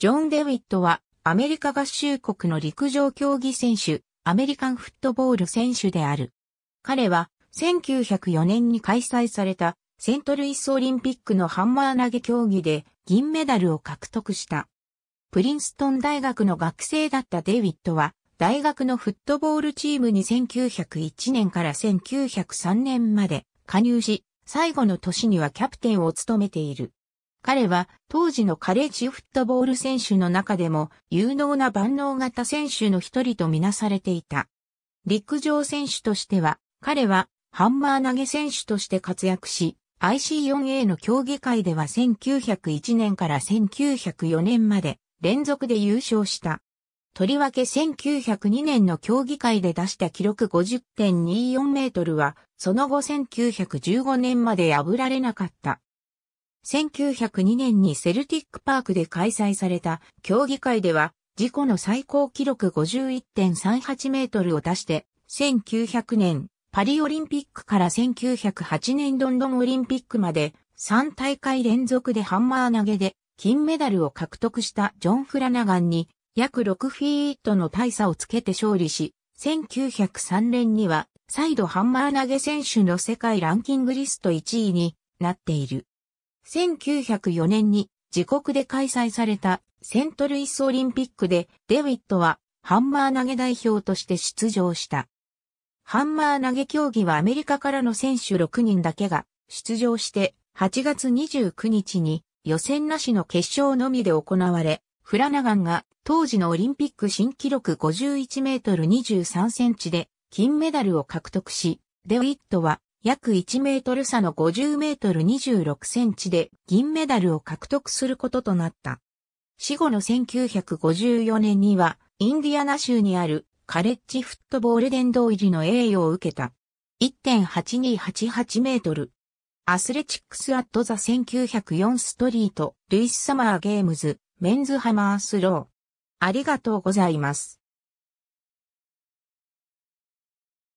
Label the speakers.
Speaker 1: ジョン・デウィットは、アメリカ合衆国の陸上競技選手、アメリカンフットボール選手である。彼は、1904年に開催された、セントルイスオリンピックのハンマー投げ競技で、銀メダルを獲得した。プリンストン大学の学生だったデイィットは、大学のフットボールチームに1901年から1903年まで加入し、最後の年にはキャプテンを務めている。彼は当時のカレッジフットボール選手の中でも有能な万能型選手の一人とみなされていた。陸上選手としては、彼はハンマー投げ選手として活躍し、IC4A の競技会では1901年から1904年まで連続で優勝した。とりわけ1902年の競技会で出した記録50.24メートルは、その後1915年まで破られなかった。1902年にセルティックパークで開催された競技会では、自己の最高記録51.38メートルを出して、1900年パリオリンピックから1908年ロンドンオリンピックまで3大会連続でハンマー投げで金メダルを獲得したジョン・フラナガンに約6フィートの大差をつけて勝利し、1903年には再度ハンマー投げ選手の世界ランキングリスト1位になっている。1904年に自国で開催されたセントルイスオリンピックでデウィットはハンマー投げ代表として出場した。ハンマー投げ競技はアメリカからの選手6人だけが出場して8月29日に予選なしの決勝のみで行われ、フラナガンが当時のオリンピック新記録51メートル23センチで金メダルを獲得し、デウィットは約1メートル差の50メートル26センチで銀メダルを獲得することとなった。死後の1954年には、インディアナ州にあるカレッジフットボール殿堂入りの栄誉を受けた。1.8288メートル。アスレチックスアットザ1904ストリート、ルイスサマーゲームズ、メンズハマースロー。ありがとうございます。